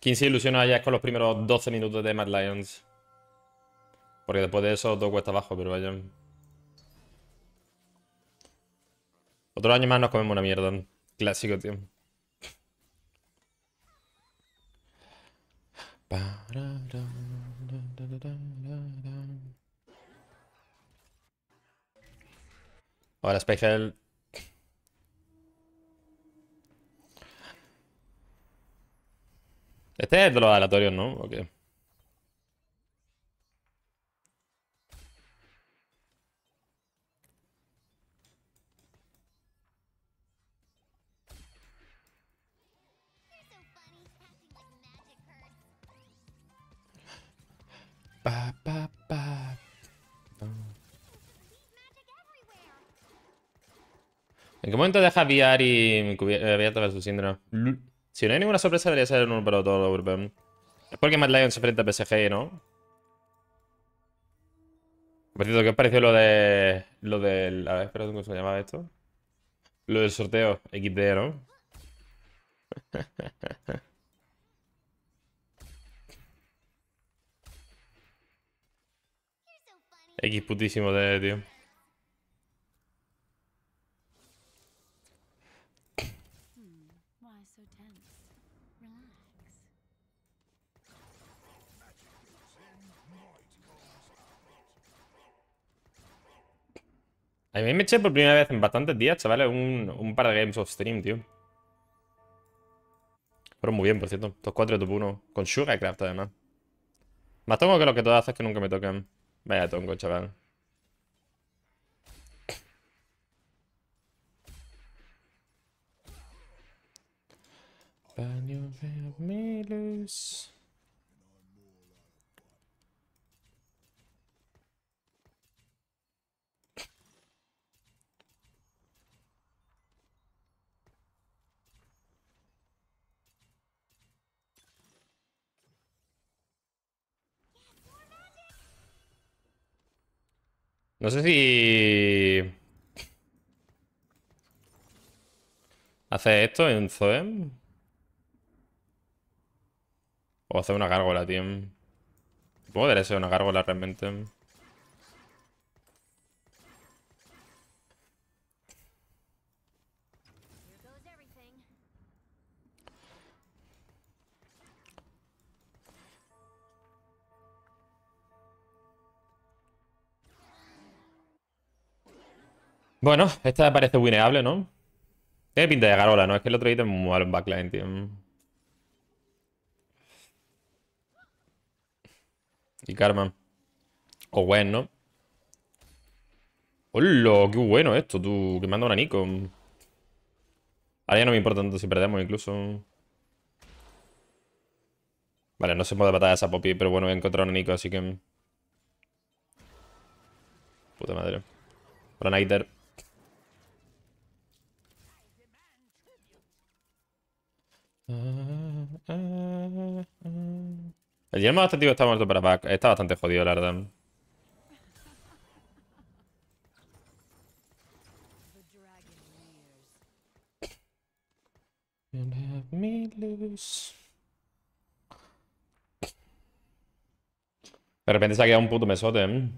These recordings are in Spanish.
15 ilusiones ya con los primeros 12 minutos de Mad Lions. Porque después de eso todo cuesta abajo, pero vayan, Otro año más nos comemos una mierda. Clásico, tío. Ahora special. Este es de los aleatorios, ¿no? Ok. Pa, pa, pa. ¿En qué momento deja VR y abierta su síndrome? Si no hay ninguna sorpresa, debería ser un número todo Urban. Es porque Mad Lion se enfrenta a PSG, ¿no? ¿qué os parece lo de. Lo del. A ver, espera, ¿cómo se llama esto? Lo del sorteo XD, ¿no? X putísimo de, tío. A mí me eché por primera vez en bastantes días, chavales, un, un par de games of stream, tío. Fueron muy bien, por cierto. Tos 4 de top 1. Con Sugarcraft, además. Más tongo que lo que todas haces que nunca me tocan. Vaya tongo, chaval. de No sé si... ¿Hace esto en Zoem? O hacer una gárgola, tío. ¿Puedo ser una gárgola realmente. Bueno, esta parece winneable, ¿no? Tiene pinta de Garola, ¿no? Es que el otro ítem es muy backline, tío. Y Karma. O bueno. ¿no? ¡Hola! ¡Qué bueno esto, tú! Que manda un Nico. Ahora ya no me importa tanto si perdemos, incluso. Vale, no se puede matar a esa Poppy, pero bueno, he encontrado un Nico, así que... Puta madre. Para El yermo activo está muerto para back. Está bastante jodido, la verdad. De repente se ha quedado un puto mesote, ¿eh?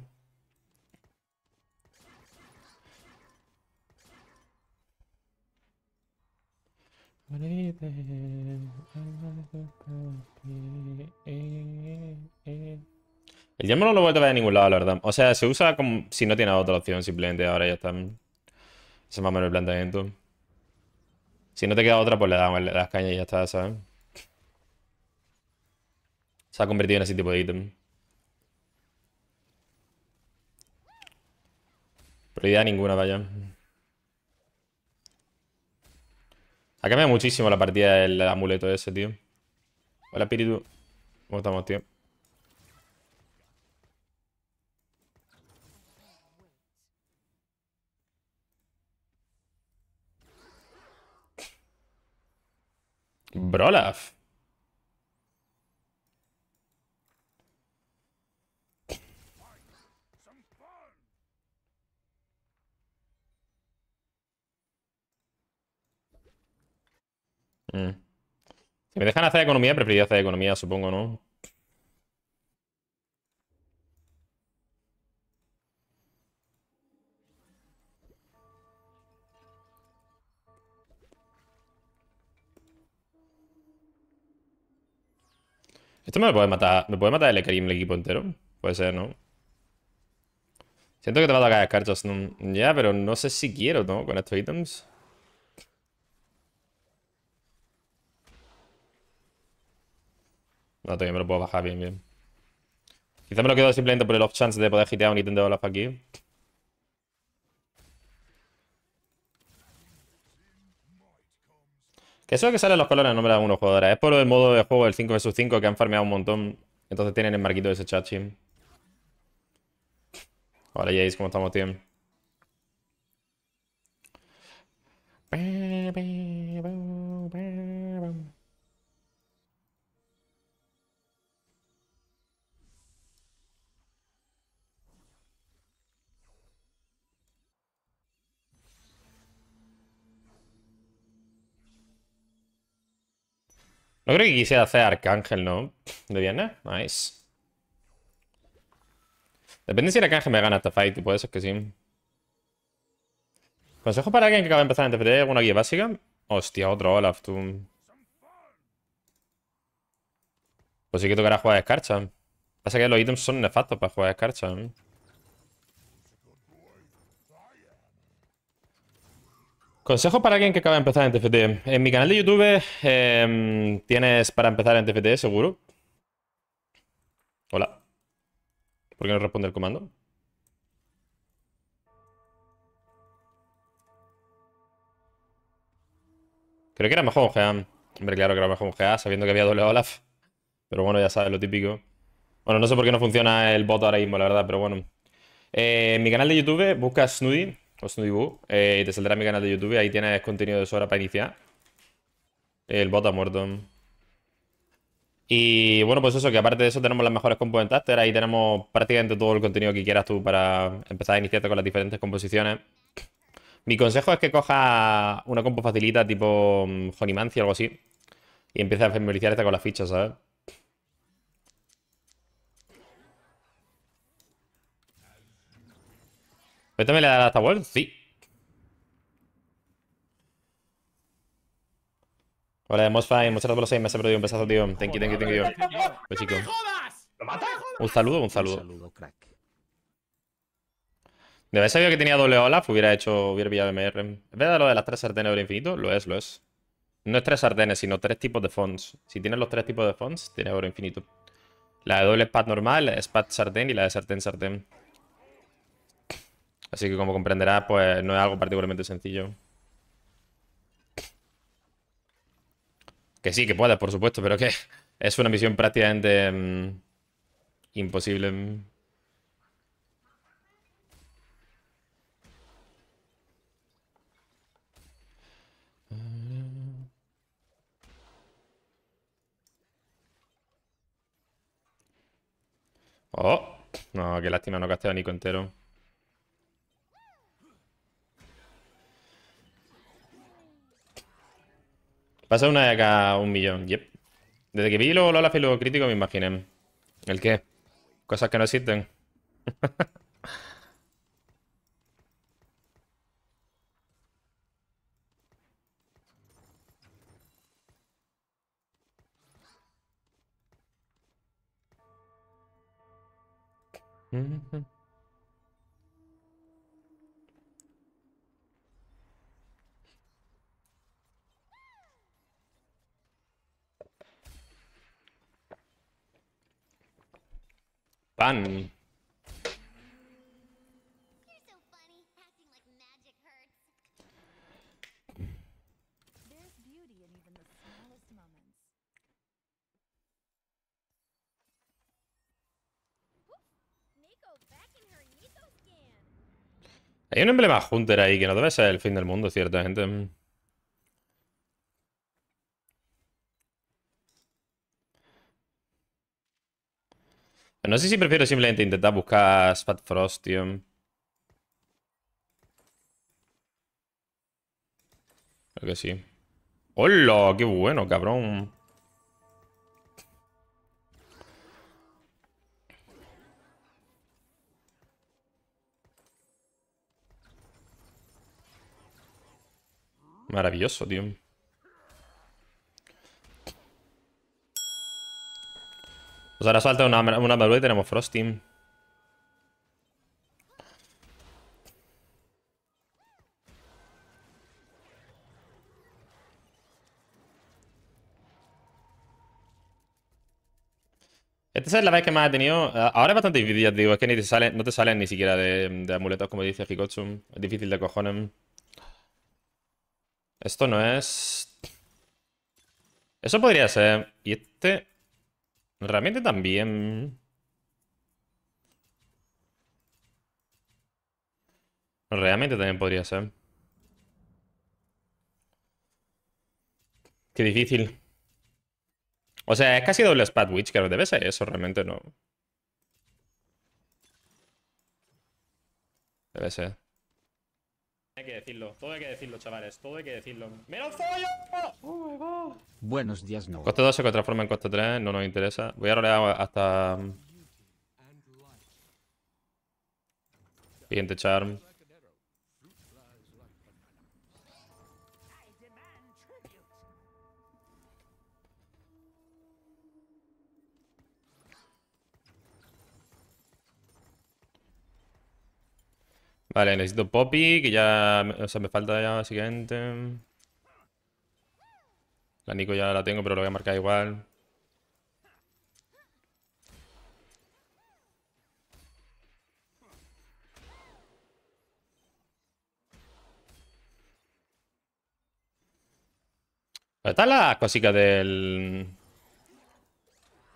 El yermo no lo voy a ver de ningún lado, la verdad. O sea, se usa como si no tiene otra opción, simplemente ahora ya está. Ese es más o menos el planteamiento. Si no te queda otra, pues le damos las cañas y ya está, ¿sabes? Se ha convertido en ese tipo de ítem. ya ninguna, vaya. Ha cambiado muchísimo la partida del amuleto ese, tío. Hola, espíritu. ¿Cómo estamos, tío? Brolaf. Mm. Si me dejan hacer economía, preferiría hacer economía, supongo, ¿no? Esto me lo puede matar. ¿Me puede matar el el equipo entero? Puede ser, ¿no? Siento que te va a tocar escarchas. Ya, pero no sé si quiero, ¿no? Con estos ítems. No, todavía me lo puedo bajar bien, bien. Quizá me lo quedo simplemente por el off chance de poder hitear un ítem de Olaf aquí. Que eso es que salen los colores no me da uno jugadora. Es por el modo de juego del 5 vs 5 que han farmeado un montón. Entonces tienen el marquito de ese chachi. Hola Jace, ¿cómo estamos, tío? No creo que quisiera hacer Arcángel, ¿no? De viernes. Nice. Depende si Arcángel me gana esta fight, puede ser que sí. Consejo para alguien que acaba de empezar en TFT, alguna guía básica. Hostia, otro Olaf, tú. Pues sí que tocará jugar a escarcha. Pasa que los ítems son nefastos para jugar a escarcha. ¿eh? ¿Consejo para alguien que acaba de empezar en TFT. En mi canal de YouTube em, tienes para empezar en TFT, seguro. Hola. ¿Por qué no responde el comando? Creo que era mejor un GA. Hombre, claro que era mejor un GA, sabiendo que había doble Olaf. Pero bueno, ya sabes, lo típico. Bueno, no sé por qué no funciona el bot ahora mismo, la verdad, pero bueno. Eh, en mi canal de YouTube buscas Snoody, Post pues un eh, y te saldrá mi canal de YouTube. Ahí tienes contenido de sobra para iniciar. El bot ha muerto. Y bueno, pues eso, que aparte de eso tenemos las mejores componentes. Ahí tenemos prácticamente todo el contenido que quieras tú para empezar a iniciarte con las diferentes composiciones. Mi consejo es que cojas una compo facilita tipo mm, Honeymancy o algo así. Y empieces a familiarizarte con las fichas, ¿sabes? ¿Pero también le dará hasta vuelta? Sí. Hola, Mosfine. Muchas gracias por los 6 meses, perdido un besazo, tío. Thank you, thank you, thank you. Pues, un saludo, un saludo. Un saludo, crack. De haber sabido que tenía doble Olaf, pues hubiera hecho, hubiera pillado MR. ¿Es verdad lo de las tres sartenes oro infinito? Lo es, lo es. No es tres sartenes, sino tres tipos de fonts. Si tienes los tres tipos de fonts, tienes oro infinito. La de doble spat normal, spat sartén y la de sartén sartén. Así que como comprenderás, pues no es algo particularmente sencillo. Que sí, que puedes, por supuesto, pero que es una misión prácticamente mm, imposible. Oh, no, qué lástima, no casteo a Nico entero. Pasa una de acá un millón, yep. Desde que vi lo lo y lo crítico me imaginé. ¿El qué? Cosas que no existen. Hay un emblema Hunter ahí que no debe ser el fin del mundo, cierta gente. No sé si prefiero simplemente intentar buscar Spat tío. Creo que sí. ¡Hola! ¡Qué bueno, cabrón! Maravilloso, tío. Pues ahora suelta una, una y tenemos frosting Esta es la vez que más he tenido. Eh, ahora es bastante difícil, digo. Es que ni sale, no te salen ni siquiera de, amuletos, como dice Hikotsum Es difícil de cojones. Esto no es... Eso podría ser. Y este... Realmente también... Realmente también podría ser. Qué difícil. O sea, es casi doble Spadwich Witch, que debe ser eso, realmente no. Debe ser. Hay que decirlo, todo hay que decirlo, chavales, todo hay que decirlo. ¡Menos yo ¡Oh, my Buenos días, no. Coste 2 se transforma en coste 3, no nos interesa. Voy a rolear hasta... Siguiente charm. Vale, necesito Poppy, que ya... O sea, me falta ya siguiente. La Nico ya la tengo, pero lo voy a marcar igual. ¿Dónde está la cosica del...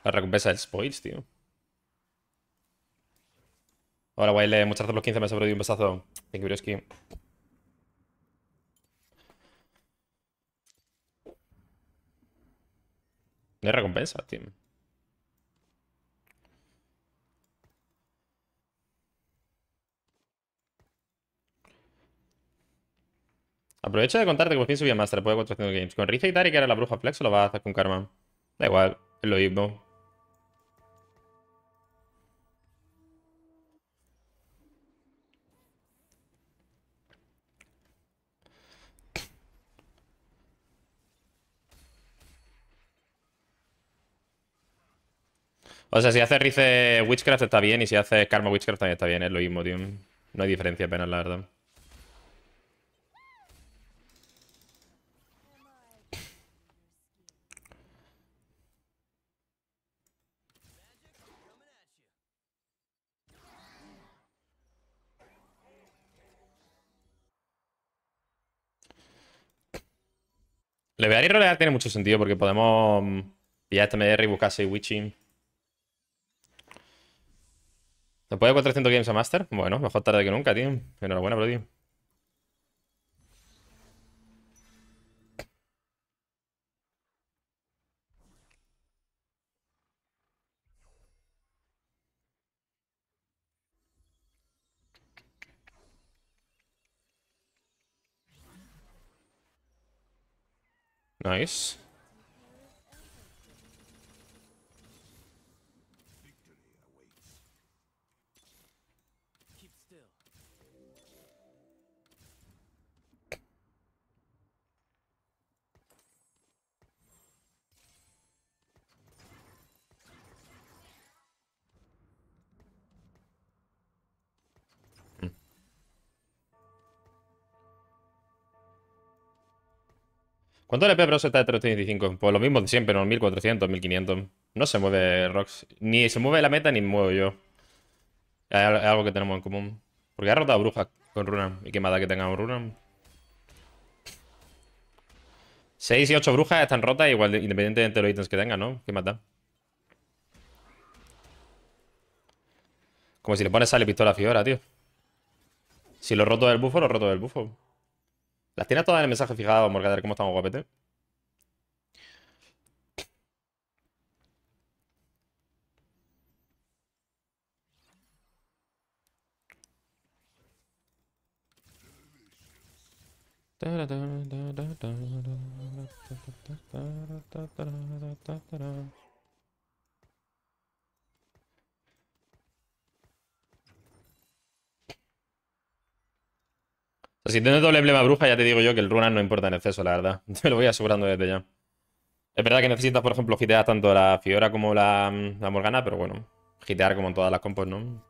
La recompensa del spoils, tío? Hola, Wiley, Muchas gracias por los 15 me bro. un besazo. Thank you, No hay recompensa, team? Aprovecho de contarte que por fin subí a Master después de 400 games. Con Riza y Tari, que era la bruja flex, o lo vas a hacer con Karma. Da igual, es lo mismo. O sea, si hace Rice Witchcraft está bien y si hace Karma Witchcraft también está bien, es lo mismo, tío. No hay diferencia apenas, la verdad. Le voy a rolear tiene mucho sentido porque podemos pillar este medio y buscar 6 Witching puedo de 400 games a Master, bueno, mejor tarde que nunca, tío. Enhorabuena, tío. Nice. ¿Cuánto LP Bros está de 325? Pues lo mismo de siempre, ¿no? 1400, 1500. No se mueve Rox. Ni se mueve la meta ni muevo yo. Es algo que tenemos en común. Porque ha rotado brujas con runa ¿Y qué más da que tengamos runa? 6 y 8 brujas están rotas igual independientemente de los ítems que tengan, ¿no? ¿Qué mata Como si le pones sale pistola a Fiora, tío. Si lo roto del bufo, lo roto del bufo. Las tienes todas en el mensaje fijado, Morgader. ¿Cómo estamos, guapete? Pues si tienes doble emblema bruja, ya te digo yo que el runas no importa en exceso, la verdad. Te lo voy asegurando desde ya. Es verdad que necesitas, por ejemplo, gitear tanto la Fiora como la, mm, la Morgana, pero bueno, gitear como en todas las compos, ¿no?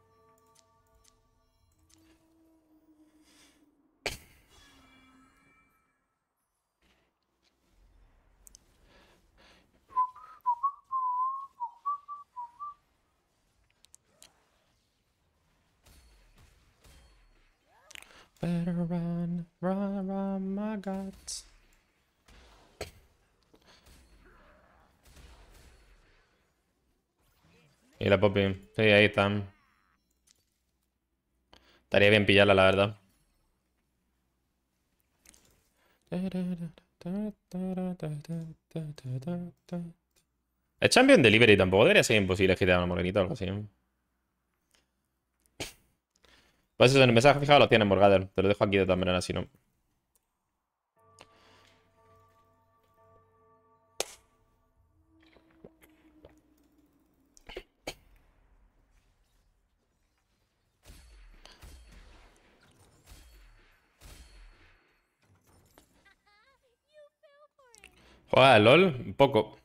Better run, run, run, my God. Y la Poppy. Sí, ahí están. Estaría bien pillarla, la verdad. El Champion Delivery tampoco debería ser imposible que te da una morenita o algo así. Pues eso, en el mensaje fijado lo tiene Morgader. Te lo dejo aquí de todas manera, si no. ¿Juega LOL? Poco.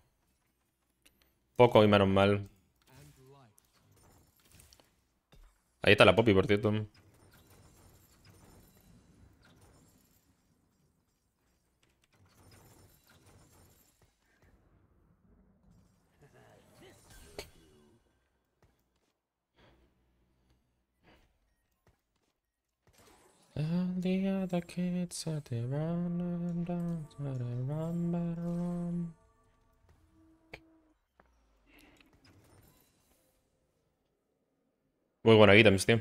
Poco y menos mal. Ahí está la Poppy, por cierto. the kids said they run and down, said they run, better run. Muy bueno ítems, tío.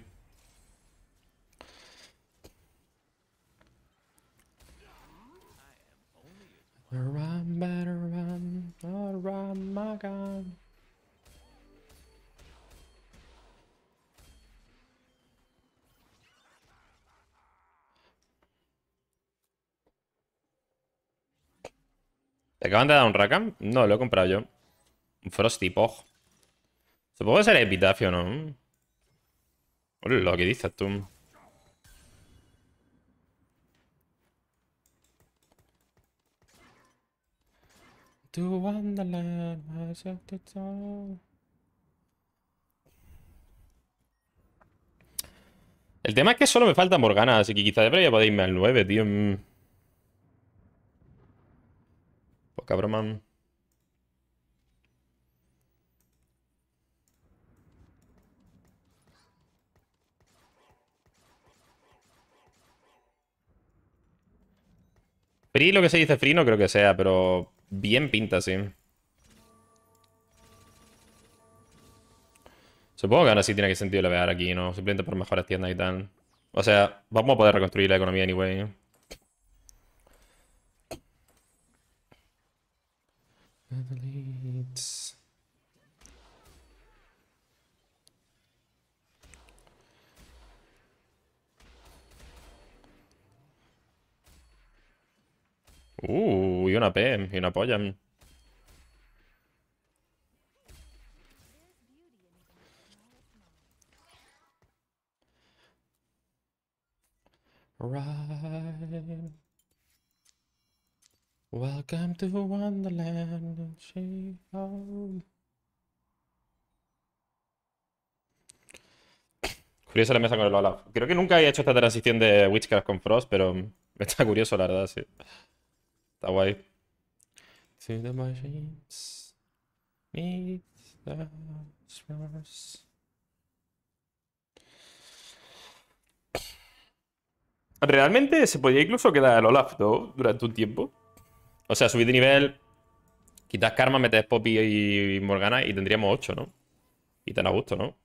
Run, better run, oh, run, my gun. ¿Te acaban de dar un Rakan? No, lo he comprado yo. Un Frosty Pog. Supongo que será Epitafio, ¿no? Lo que dices tú. El tema es que solo me falta Morgana, así que quizá debería podéis irme al 9, tío. Mm. Cabrón Free, lo que se dice free no creo que sea, pero bien pinta, sí. Supongo que ahora sí tiene que sentido levear aquí, ¿no? Simplemente por mejorar tiendas y tal. O sea, vamos a poder reconstruir la economía anyway. Athletes. Uh, y una P, y una polla. Right. Welcome to Wonderland she Curiosa la mesa con el Olaf. Creo que nunca he hecho esta transición de Witchcraft con Frost, pero está curioso, la verdad, sí. Está guay. the machines meet the Realmente se podía incluso quedar el Olaf, ¿no? Durante un tiempo. O sea, subir de nivel, quitas Karma, metes Poppy y Morgana y tendríamos 8, ¿no? Y tan a gusto, ¿no?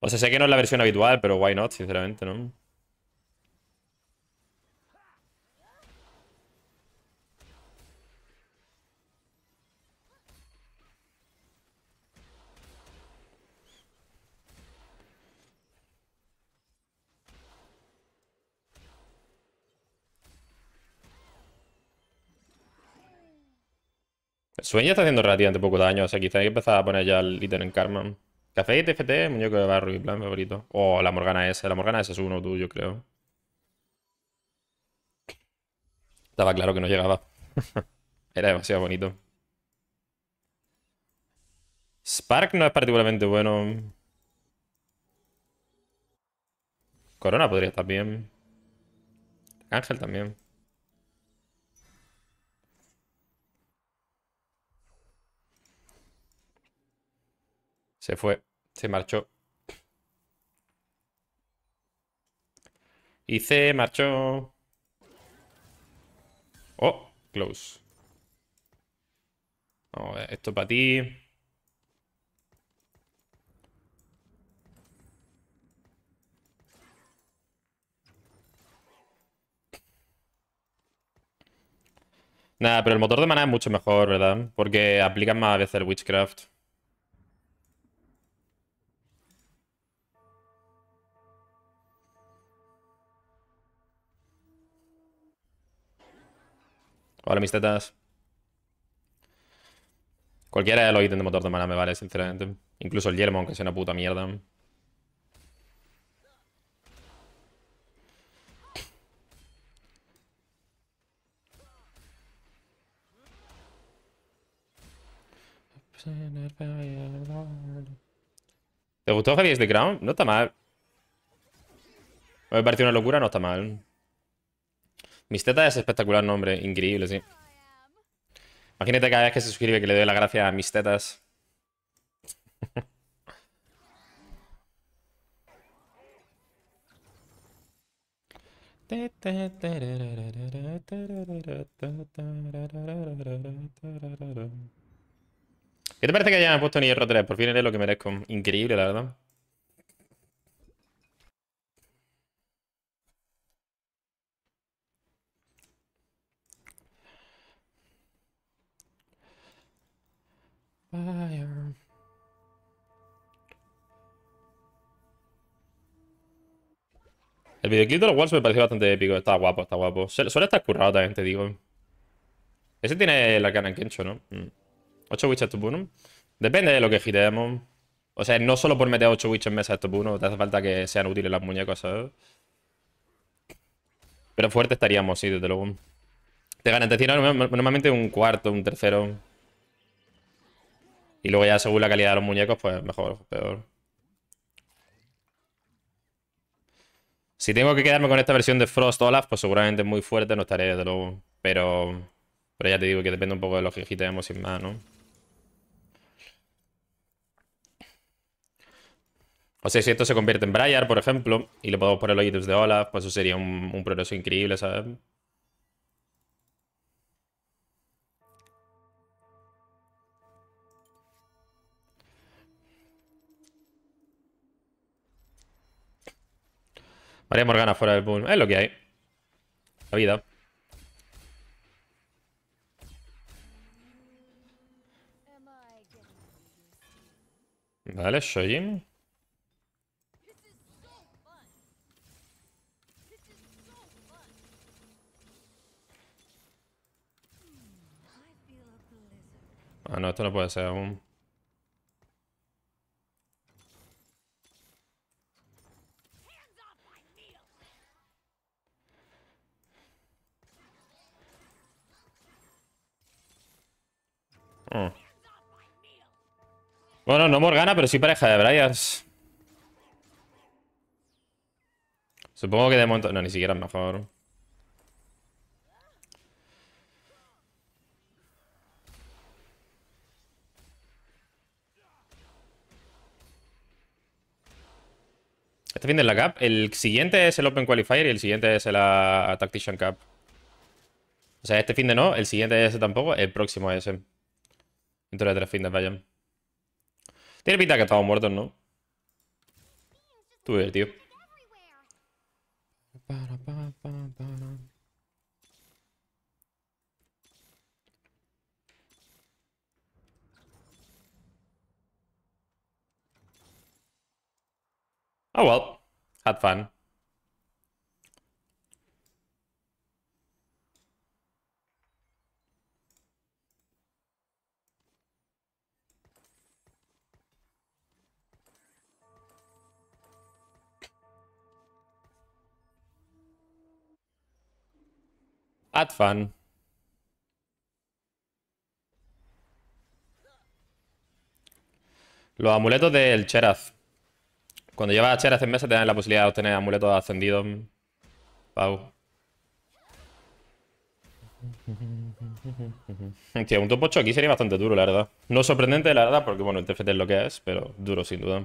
O sea, sé que no es la versión habitual, pero why not, sinceramente, ¿no? Sueña está haciendo relativamente poco daño, o sea, quizá hay que empezar a poner ya el ítem en Karma. Café y TFT, muñeco de barro y plan favorito. O la Morgana S. La Morgana S es uno tuyo, creo. Estaba claro que no llegaba. Era demasiado bonito. Spark no es particularmente bueno. Corona podría estar bien. Ángel también. Se fue, se marchó. Y se marchó. Oh, close. Vamos a esto para ti. Nada, pero el motor de maná es mucho mejor, ¿verdad? Porque aplican más a veces el Witchcraft. Vale, mis tetas. Cualquiera de los ítems de motor de mana me vale, sinceramente. Incluso el Yermon, aunque sea una puta mierda. ¿Te gustó Heavy de de Crown? No está mal. Me parece una locura, no está mal. Mis tetas es espectacular nombre, increíble, sí. Imagínate cada vez que se suscribe que le doy la gracia a mis tetas. ¿Qué te parece que ya hayan puesto en hierro 3? Por fin eres lo que merezco. Increíble, la verdad. El videoclip de los Walls me pareció bastante épico. Está guapo, está guapo. Suele estar currado también, te digo. Ese tiene la cara en Kencho, ¿no? 8 mm. witches top 1. Depende de lo que giremos. O sea, no solo por meter 8 witches en mesa top 1. Te hace falta que sean útiles las muñecas, ¿sabes? Pero fuerte estaríamos, sí, desde luego. Te ganan, normalmente un cuarto, un tercero. Y luego ya según la calidad de los muñecos, pues mejor o peor. Si tengo que quedarme con esta versión de Frost Olaf, pues seguramente es muy fuerte, no estaré de luego. Pero, pero ya te digo que depende un poco de lo que quitemos sin más, ¿no? O sea, si esto se convierte en Briar, por ejemplo, y le podemos poner los ítems de Olaf, pues eso sería un, un progreso increíble, ¿sabes? María Morgana fuera del boom. Es lo que hay. La vida. Vale, soy. Ah, no, esto no puede ser aún. Mm. Bueno, no Morgana, pero sí pareja de Bryas. Supongo que de momento... No, ni siquiera es favor Este fin de la cap El siguiente es el Open Qualifier y el siguiente es la Tactician Cup. O sea, este fin de no, el siguiente es ese tampoco, el próximo es ese. Entonces tres finas vayan. Tiene pinta que estamos muertos, ¿no? eres tío. Oh well, had fun. Adfan Los amuletos del Cheraz. Cuando llevas a Cheraz en mesa te dan la posibilidad de obtener amuletos ascendidos. Pau. Hostia, un topocho aquí sería bastante duro, la verdad. No sorprendente, la verdad, porque bueno, el TFT es lo que es, pero duro sin duda.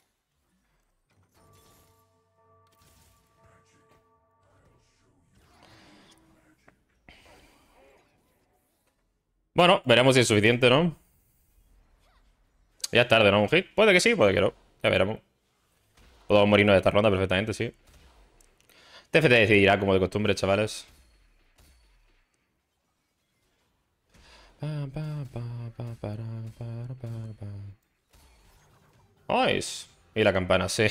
Bueno, veremos si es suficiente, ¿no? Ya es tarde, ¿no? Un hit. Puede que sí, puede que no. Ya veremos. Podemos morirnos de esta ronda perfectamente, sí. TFT decidirá, como de costumbre, chavales. Nice. Y la campana, sí.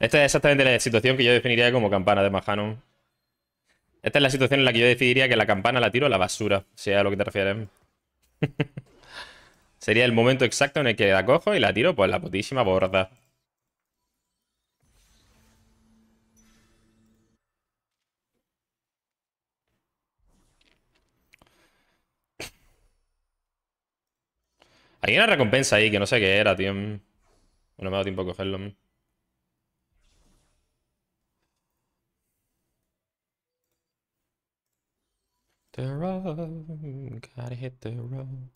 Esta es exactamente la situación que yo definiría como campana de Mahanon. Esta es la situación en la que yo decidiría que la campana la tiro a la basura, si es a lo que te refieres. Sería el momento exacto en el que la cojo y la tiro por la putísima borda. Hay una recompensa ahí que no sé qué era, tío. No me ha dado tiempo a cogerlo. the road. Gotta hit the road.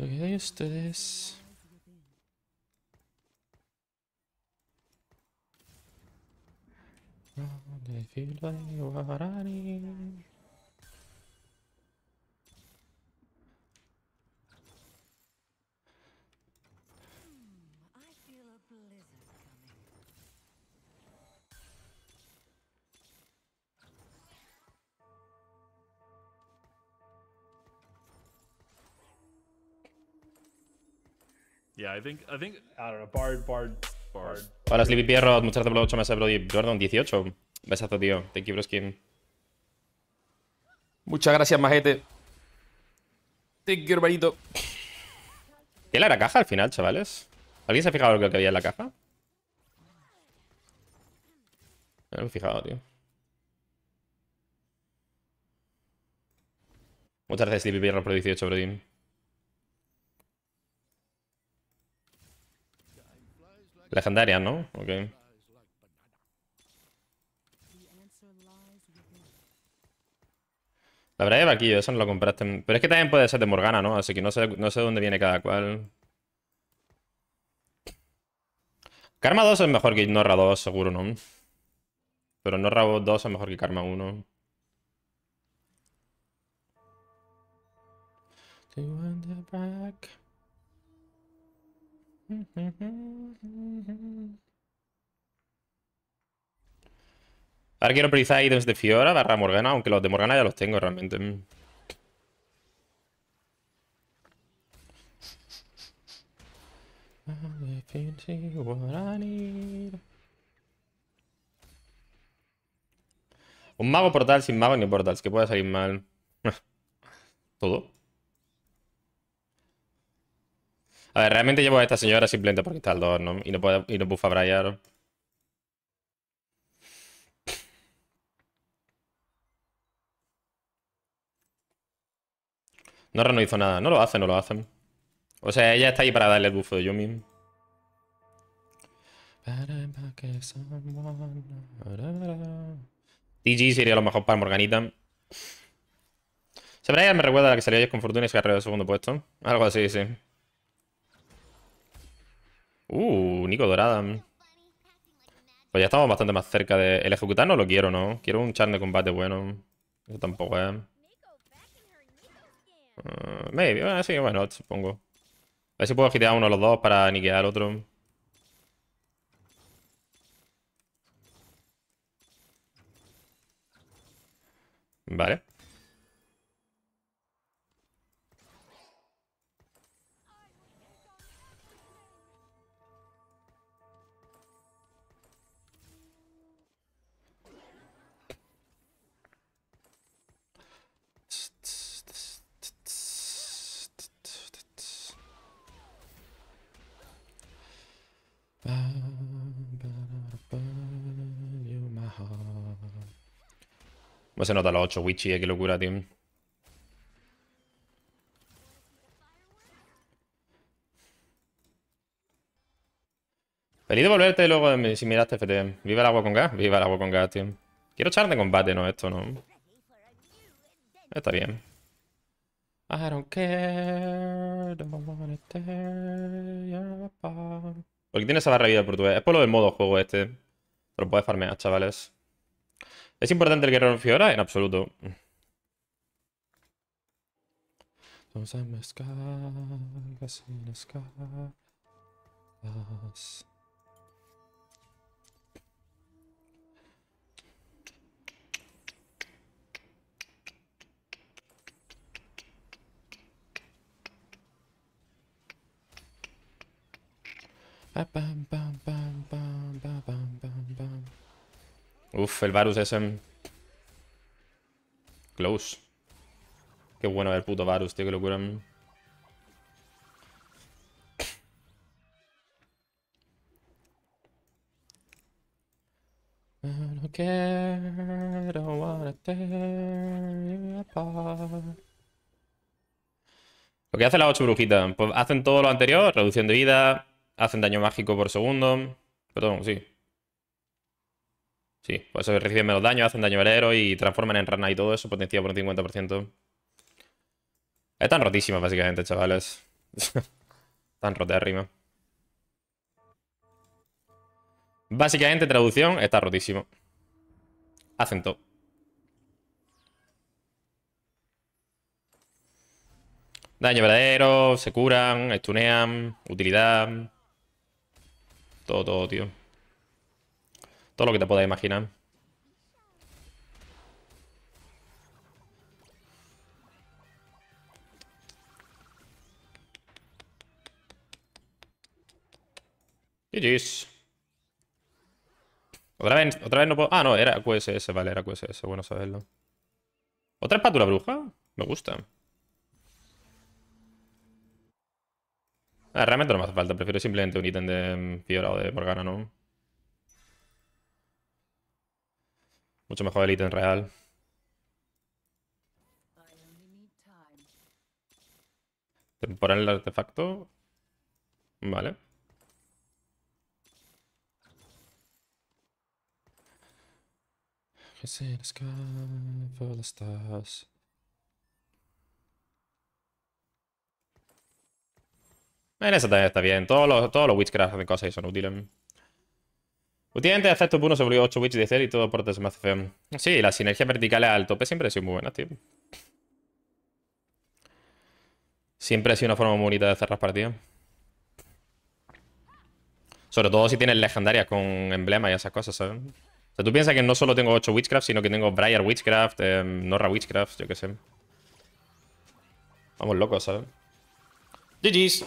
Okay, used to this. Run if you like what I need. Yeah, I think, I think... Bard, Bard, Bard. Hola, Sleepy Pierrot, muchas gracias por los 8 meses, Brody. Jordan, 18. Besazo, tío. Thank you, Broskin. Muchas gracias, majete. Thank you, hermanito. ¿Qué era la caja al final, chavales? ¿Alguien se ha fijado lo que había en la caja? No me he fijado, tío. Muchas gracias, Sleepy Pierrot, por 18, Brody. Legendaria, ¿no? Ok. La verdad es aquí, eso no lo compraste. Pero es que también puede ser de Morgana, ¿no? Así que no sé, no sé dónde viene cada cual. Karma 2 es mejor que Norra 2, seguro, ¿no? Pero Norra 2 es mejor que Karma 1. Ahora quiero priorizar ítems de Fiora barra Morgana, aunque los de Morgana ya los tengo realmente. Un mago portal sin mago ni portals, que puede salir mal. Todo. A ver, realmente llevo a esta señora simplemente porque está al 2, ¿no? Y no, puedo, y no buffa a Briar. no hizo nada. No lo hacen, no lo hacen. O sea, ella está ahí para darle el buffo de mismo TG sería lo mejor para Morganita. Sabrá me recuerda a la que salió ayer con Fortuna y se del el segundo puesto. Algo así, sí. Uh, Nico Dorada. Pues ya estamos bastante más cerca de... El ejecutar no lo quiero, ¿no? Quiero un char de combate bueno. Eso tampoco es... Ah, maybe. Bueno, sí, bueno, supongo. A ver si puedo girar uno de los dos para niquear otro. Vale. No se nota los 8 Witchy, eh, qué locura, tío. Feliz de volverte luego de, eh, si miraste FT. Viva el agua con gas. Viva el agua con gas, tío. Quiero echar de combate, no, esto no. Está bien. Porque don't care, ¿Por qué esa barra de vida portugués? Es por lo del modo juego este. Pero puedes farmear, chavales. ¿Es importante el guerrero en Fiora? En absoluto. Pam, pam, pam. Uf, el Varus es Close. Qué bueno el puto Varus, tío, Qué locura. Lo que hace la ocho brujita, pues hacen todo lo anterior, reducción de vida, hacen daño mágico por segundo. Perdón, sí. Sí, pues eso, reciben menos daño, hacen daño verdadero y transforman en rana y todo eso, potencia por un 50%. Están rotísimos, básicamente, chavales. Están arriba. Básicamente, traducción, está rotísimo. Hacen todo. Daño verdadero, se curan, estunean, utilidad. Todo, todo, tío. Todo lo que te puedas imaginar. GG's. Otra vez, otra vez no puedo... Ah, no, era QSS, vale, era QSS, bueno saberlo. ¿Otra espátula bruja? Me gusta. Ah, realmente no me hace falta, prefiero simplemente un ítem de mm, Fiora o de Morgana, ¿no? Mucho mejor el ítem real. Temporal el artefacto. Vale. En esa también está bien. Todos todos los Witchcraft hacen cosas y son útiles. Últimamente hacer estos 1 sobre volvió 8 Witch de cero y todo por hace Sí, las sinergias verticales al tope siempre ha sido muy buena tío. Siempre ha sido una forma muy bonita de cerrar partidas. Sobre todo si tienes legendarias con emblemas y esas cosas, ¿sabes? O sea, tú piensas que no solo tengo 8 Witchcraft, sino que tengo Briar Witchcraft, em, Norra Witchcraft, yo qué sé. Vamos locos, ¿sabes? GG's.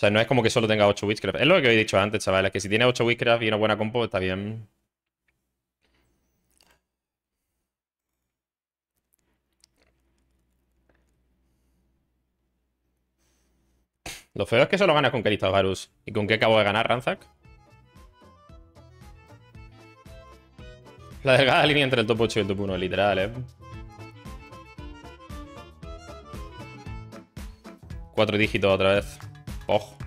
O sea, no es como que solo tenga 8 Witchcraft. Es lo que he dicho antes, chavales, que si tiene 8 Witchcraft y una buena compo, está bien. Lo feo es que solo ganas con Calista Varus. ¿Y con qué acabo de ganar, Ranzak. La delgada línea entre el top 8 y el top 1, literal, eh. Cuatro dígitos otra vez. Och.